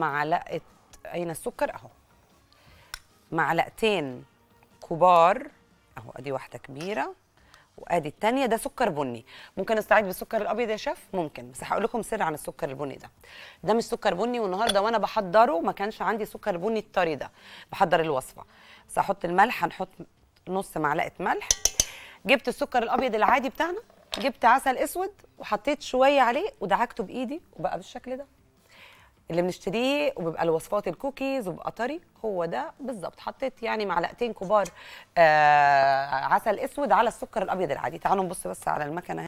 معلقه اين السكر اهو معلقتين كبار اهو ادي واحده كبيره وادي الثانيه ده سكر بني ممكن نستعيد بالسكر الابيض يا شيف ممكن بس هقول لكم سر عن السكر البني ده ده مش سكر بني والنهارده وانا بحضره ما كانش عندي سكر بني الطري ده بحضر الوصفه بس هحط الملح هنحط نص معلقه ملح جبت السكر الابيض العادي بتاعنا جبت عسل اسود وحطيت شويه عليه ودعكته بايدي وبقى بالشكل ده اللي بنشتريه وبيبقى الوصفات الكوكيز وبيبقى طري هو ده بالظبط حطيت يعني معلقتين كبار آه، عسل اسود على السكر الابيض العادي تعالوا نبص بس على المكنه